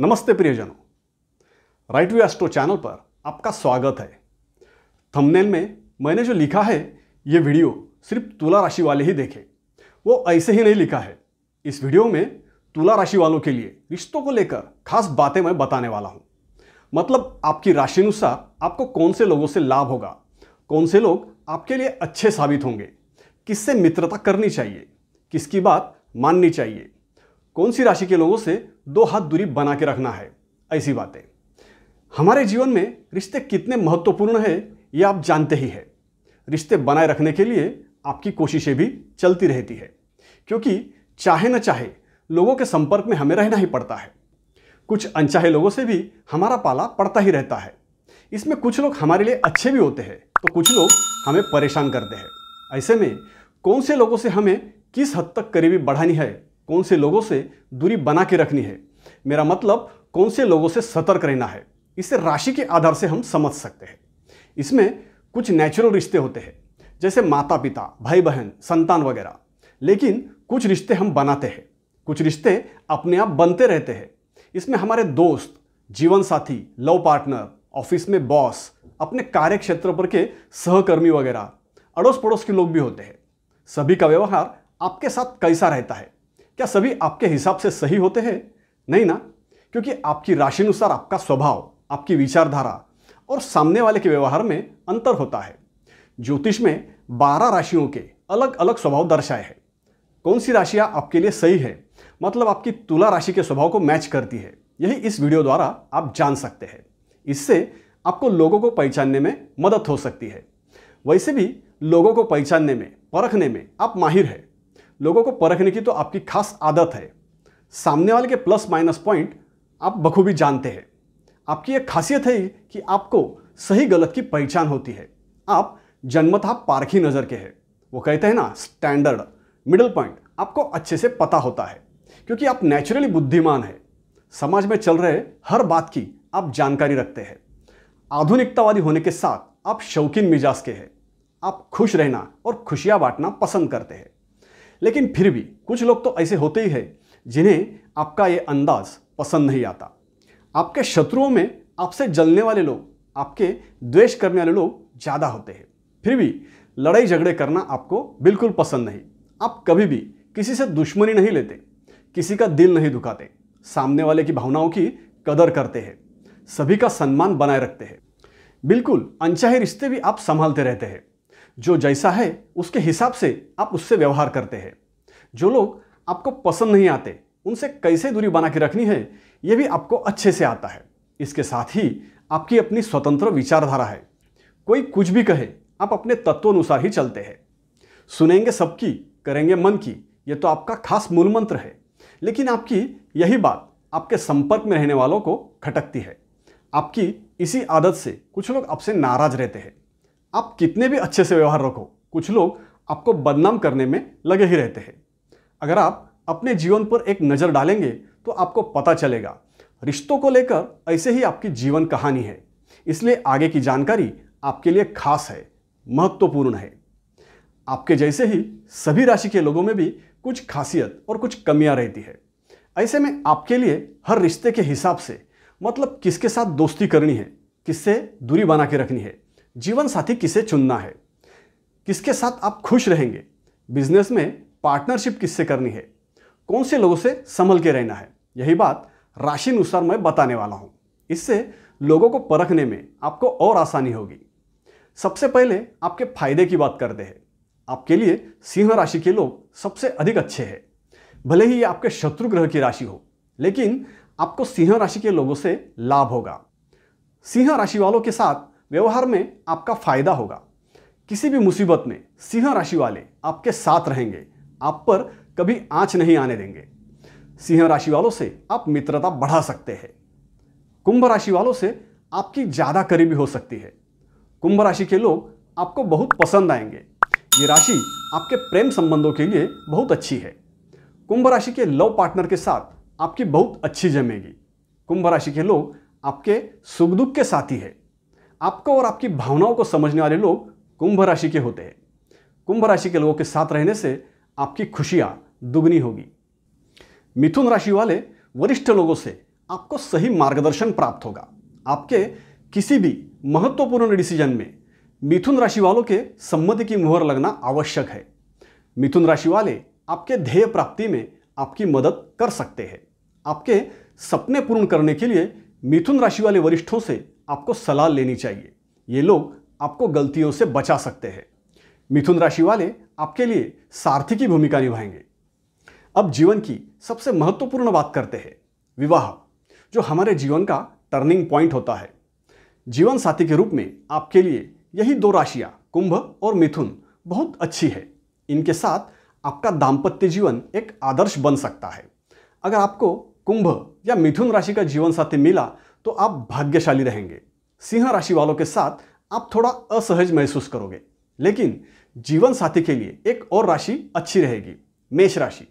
नमस्ते प्रियजनों right way astro channel पर आपका स्वागत है थंबनेल में मैंने जो लिखा है ये वीडियो सिर्फ तुला राशि वाले ही देखें वो ऐसे ही नहीं लिखा है इस वीडियो में तुला राशि वालों के लिए रिश्तों को लेकर खास बातें मैं बताने वाला हूँ मतलब आपकी राशि अनुसार आपको कौन से लोगों से लाभ होगा कौन से लोग आपके लिए अच्छे साबित होंगे किससे मित्रता करनी चाहिए किसकी बात माननी चाहिए कौन सी राशि के लोगों से दो हाथ दूरी बना के रखना है ऐसी बातें हमारे जीवन में रिश्ते कितने महत्वपूर्ण है ये आप जानते ही है रिश्ते बनाए रखने के लिए आपकी कोशिशें भी चलती रहती है क्योंकि चाहे न चाहे लोगों के संपर्क में हमें रहना ही पड़ता है कुछ अनचाहे लोगों से भी हमारा पाला पड़ता ही रहता है इसमें कुछ लोग हमारे लिए अच्छे भी होते हैं तो कुछ लोग हमें परेशान करते हैं ऐसे में कौन से लोगों से हमें किस हद तक करीबी बढ़ानी है कौन से लोगों से दूरी बना के रखनी है मेरा मतलब कौन से लोगों से सतर्क रहना है इसे राशि के आधार से हम समझ सकते हैं इसमें कुछ नेचुरल रिश्ते होते हैं जैसे माता पिता भाई बहन संतान वगैरह लेकिन कुछ रिश्ते हम बनाते हैं कुछ रिश्ते अपने आप बनते रहते हैं इसमें हमारे दोस्त जीवन साथी लव पार्टनर ऑफिस में बॉस अपने कार्य क्षेत्र पर के सहकर्मी वगैरह अड़ोस पड़ोस के लोग भी होते हैं सभी का व्यवहार आपके साथ कैसा रहता है क्या सभी आपके हिसाब से सही होते हैं नहीं ना क्योंकि आपकी राशि अनुसार आपका स्वभाव आपकी विचारधारा और सामने वाले के व्यवहार में अंतर होता है ज्योतिष में बारह राशियों के अलग अलग स्वभाव दर्शाए हैं कौन सी राशियाँ आपके लिए सही है मतलब आपकी तुला राशि के स्वभाव को मैच करती है यही इस वीडियो द्वारा आप जान सकते हैं इससे आपको लोगों को पहचानने में मदद हो सकती है वैसे भी लोगों को पहचानने में परखने में आप माहिर हैं लोगों को परखने की तो आपकी खास आदत है सामने वाले के प्लस माइनस पॉइंट आप बखूबी जानते हैं आपकी ये खासियत है कि आपको सही गलत की पहचान होती है आप जन्मतः पारखी नज़र के हैं वो कहते हैं ना स्टैंडर्ड मिडल पॉइंट आपको अच्छे से पता होता है क्योंकि आप नेचुरली बुद्धिमान है समाज में चल रहे हर बात की आप जानकारी रखते हैं आधुनिकतावादी होने के साथ आप शौकीन मिजाज के हैं आप खुश रहना और खुशियाँ बांटना पसंद करते हैं लेकिन फिर भी कुछ लोग तो ऐसे होते ही है जिन्हें आपका ये अंदाज पसंद नहीं आता आपके शत्रुओं में आपसे जलने वाले लोग आपके द्वेष करने वाले लोग ज़्यादा होते हैं फिर भी लड़ाई झगड़े करना आपको बिल्कुल पसंद नहीं आप कभी भी किसी से दुश्मनी नहीं लेते किसी का दिल नहीं दुखाते सामने वाले की भावनाओं की कदर करते हैं सभी का सम्मान बनाए रखते हैं बिल्कुल अनचाहे रिश्ते भी आप संभालते रहते हैं जो जैसा है उसके हिसाब से आप उससे व्यवहार करते हैं जो लोग आपको पसंद नहीं आते उनसे कैसे दूरी बना के रखनी है ये भी आपको अच्छे से आता है इसके साथ ही आपकी अपनी स्वतंत्र विचारधारा है कोई कुछ भी कहे आप अपने तत्वानुसार ही चलते हैं सुनेंगे सबकी करेंगे मन की ये तो आपका खास मूल मंत्र है लेकिन आपकी यही बात आपके संपर्क में रहने वालों को खटकती है आपकी इसी आदत से कुछ लोग आपसे नाराज रहते हैं आप कितने भी अच्छे से व्यवहार रखो कुछ लोग आपको बदनाम करने में लगे ही रहते हैं अगर आप अपने जीवन पर एक नज़र डालेंगे तो आपको पता चलेगा रिश्तों को लेकर ऐसे ही आपकी जीवन कहानी है इसलिए आगे की जानकारी आपके लिए खास है महत्वपूर्ण है आपके जैसे ही सभी राशि के लोगों में भी कुछ खासियत और कुछ कमियां रहती है ऐसे में आपके लिए हर रिश्ते के हिसाब से मतलब किसके साथ दोस्ती करनी है किससे दूरी बना के रखनी है जीवन साथी किसे चुनना है किसके साथ आप खुश रहेंगे बिजनेस में पार्टनरशिप किससे करनी है कौन से लोगों से संभल के रहना है यही बात राशि अनुसार मैं बताने वाला हूँ इससे लोगों को परखने में आपको और आसानी होगी सबसे पहले आपके फायदे की बात करते हैं आपके लिए सिंह राशि के लोग सबसे अधिक अच्छे हैं भले ही ये आपके शत्रु ग्रह की राशि हो लेकिन आपको सिंह राशि के लोगों से लाभ होगा सिंह राशि वालों के साथ व्यवहार में आपका फायदा होगा किसी भी मुसीबत में सिंह राशि वाले आपके साथ रहेंगे आप पर कभी आँच नहीं आने देंगे सिंह राशि वालों से आप मित्रता बढ़ा सकते हैं कुंभ राशि वालों से आपकी ज़्यादा करीबी हो सकती है कुंभ राशि के लोग आपको बहुत पसंद आएंगे ये राशि आपके प्रेम संबंधों के लिए बहुत अच्छी है कुंभ राशि के लव पार्टनर के साथ आपकी बहुत अच्छी जमेगी कुंभ राशि के लोग आपके सुख दुख के साथी है आपको और आपकी भावनाओं को समझने वाले लोग कुंभ राशि के होते हैं कुंभ राशि के लोगों के साथ रहने से आपकी खुशियाँ दुगनी होगी मिथुन राशि वाले वरिष्ठ लोगों से आपको सही मार्गदर्शन प्राप्त होगा आपके किसी भी महत्वपूर्ण डिसीजन में मिथुन राशि वालों के सम्मति की मुहर लगना आवश्यक है मिथुन राशि वाले आपके ध्येय प्राप्ति में आपकी मदद कर सकते हैं आपके सपने पूर्ण करने के लिए मिथुन राशि वाले वरिष्ठों से आपको सलाह लेनी चाहिए ये लोग आपको गलतियों से बचा सकते हैं मिथुन राशि वाले आपके लिए सारथी की भूमिका निभाएंगे अब जीवन की सबसे महत्वपूर्ण बात करते हैं विवाह जो हमारे जीवन का टर्निंग पॉइंट होता है जीवन साथी के रूप में आपके लिए यही दो राशियाँ कुंभ और मिथुन बहुत अच्छी है इनके साथ आपका दाम्पत्य जीवन एक आदर्श बन सकता है अगर आपको कुंभ या मिथुन राशि का जीवन साथी मिला तो आप भाग्यशाली रहेंगे सिंह राशि वालों के साथ आप थोड़ा असहज महसूस करोगे लेकिन जीवन साथी के लिए एक और राशि अच्छी रहेगी मेष राशि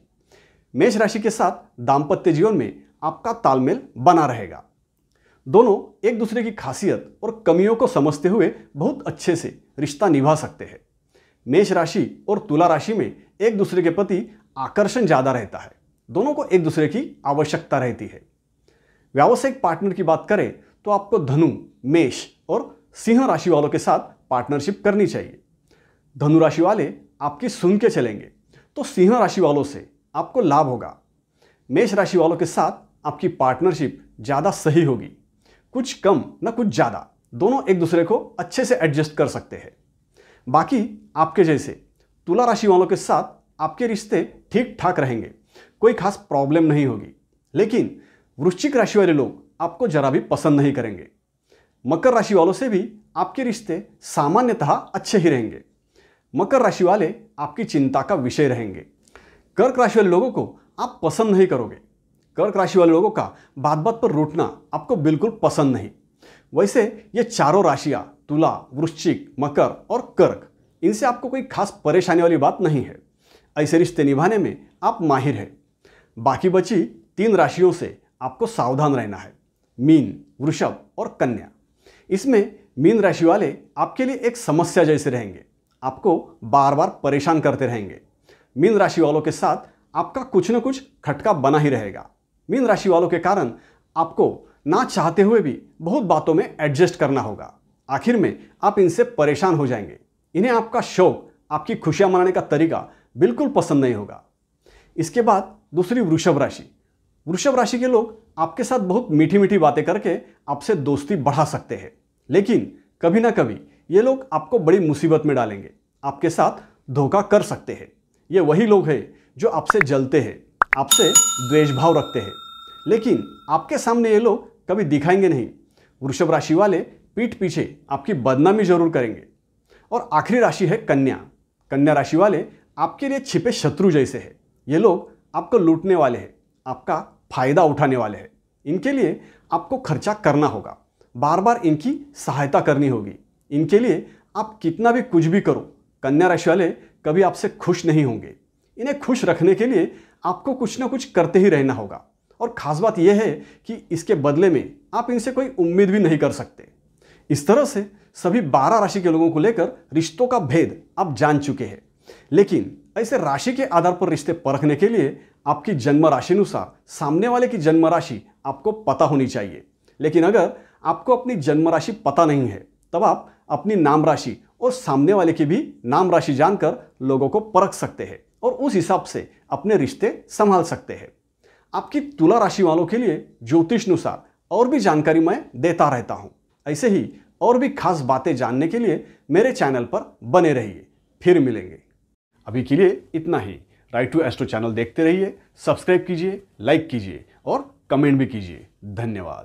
मेष राशि के साथ दाम्पत्य जीवन में आपका तालमेल बना रहेगा दोनों एक दूसरे की खासियत और कमियों को समझते हुए बहुत अच्छे से रिश्ता निभा सकते हैं मेष राशि और तुला राशि में एक दूसरे के प्रति आकर्षण ज़्यादा रहता है दोनों को एक दूसरे की आवश्यकता रहती है व्यावसायिक पार्टनर की बात करें तो आपको धनु मेष और सिंह राशि वालों के साथ पार्टनरशिप करनी चाहिए धनु राशि वाले आपकी सुन के चलेंगे तो सिंह राशि वालों से आपको लाभ होगा मेष राशि वालों के साथ आपकी पार्टनरशिप ज़्यादा सही होगी कुछ कम ना कुछ ज़्यादा दोनों एक दूसरे को अच्छे से एडजस्ट कर सकते हैं बाकी आपके जैसे तुला राशि वालों के साथ आपके रिश्ते ठीक ठाक रहेंगे कोई खास प्रॉब्लम नहीं होगी लेकिन वृश्चिक राशि वाले लोग आपको जरा भी पसंद नहीं करेंगे मकर राशि वालों से भी आपके रिश्ते सामान्यतः अच्छे ही रहेंगे मकर राशि वाले आपकी चिंता का विषय रहेंगे कर्क राशि वाले लोगों को आप पसंद नहीं करोगे कर्क राशि वाले लोगों का बात बात पर रूटना आपको बिल्कुल पसंद नहीं वैसे ये चारों राशियाँ तुला वृश्चिक मकर और कर्क इनसे आपको कोई खास परेशानी वाली बात नहीं है ऐसे रिश्ते निभाने में आप माहिर हैं बाकी बची तीन राशियों से आपको सावधान रहना है मीन वृषभ और कन्या इसमें मीन राशि वाले आपके लिए एक समस्या जैसे रहेंगे आपको बार बार परेशान करते रहेंगे मीन राशि वालों के साथ आपका कुछ ना कुछ खटका बना ही रहेगा मीन राशि वालों के कारण आपको ना चाहते हुए भी बहुत बातों में एडजस्ट करना होगा आखिर में आप इनसे परेशान हो जाएंगे इन्हें आपका शौक आपकी खुशियाँ मनाने का तरीका बिल्कुल पसंद नहीं होगा इसके बाद दूसरी वृषभ राशि वृषभ राशि के लोग आपके साथ बहुत मीठी मीठी बातें करके आपसे दोस्ती बढ़ा सकते हैं लेकिन कभी ना कभी ये लोग आपको बड़ी मुसीबत में डालेंगे आपके साथ धोखा कर सकते हैं ये वही लोग हैं जो आपसे जलते हैं आपसे द्वेष भाव रखते हैं लेकिन आपके सामने ये लोग कभी दिखाएंगे नहीं वृषभ राशि वाले पीठ पीछे आपकी बदनामी जरूर करेंगे और आखिरी राशि है कन्या कन्या राशि वाले आपके लिए छिपे शत्रु जैसे हैं ये लोग आपको लूटने वाले हैं आपका फ़ायदा उठाने वाले हैं इनके लिए आपको खर्चा करना होगा बार बार इनकी सहायता करनी होगी इनके लिए आप कितना भी कुछ भी करो कन्या राशि वाले कभी आपसे खुश नहीं होंगे इन्हें खुश रखने के लिए आपको कुछ ना कुछ करते ही रहना होगा और ख़ास बात यह है कि इसके बदले में आप इनसे कोई उम्मीद भी नहीं कर सकते इस तरह से सभी बारह राशि के लोगों को लेकर रिश्तों का भेद आप जान चुके हैं लेकिन ऐसे राशि के आधार पर रिश्ते परखने के लिए आपकी जन्म राशि अनुसार सामने वाले की जन्म राशि आपको पता होनी चाहिए लेकिन अगर आपको अपनी जन्म राशि पता नहीं है तब आप अपनी नाम राशि और सामने वाले की भी नाम राशि जानकर लोगों को परख सकते हैं और उस हिसाब से अपने रिश्ते संभाल सकते हैं आपकी तुला राशि वालों के लिए ज्योतिष अनुसार और भी जानकारी मैं देता रहता हूँ ऐसे ही और भी खास बातें जानने के लिए मेरे चैनल पर बने रहिए फिर मिलेंगे अभी के लिए इतना ही राइट टू एस्ट्रो चैनल देखते रहिए सब्सक्राइब कीजिए लाइक कीजिए और कमेंट भी कीजिए धन्यवाद